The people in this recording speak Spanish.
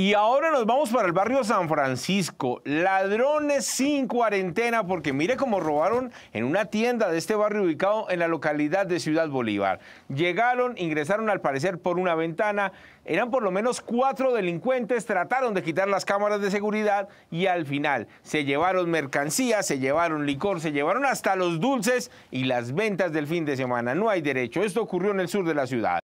Y ahora nos vamos para el barrio San Francisco. Ladrones sin cuarentena, porque mire cómo robaron en una tienda de este barrio ubicado en la localidad de Ciudad Bolívar. Llegaron, ingresaron al parecer por una ventana. Eran por lo menos cuatro delincuentes, trataron de quitar las cámaras de seguridad y al final se llevaron mercancías, se llevaron licor, se llevaron hasta los dulces y las ventas del fin de semana. No hay derecho. Esto ocurrió en el sur de la ciudad.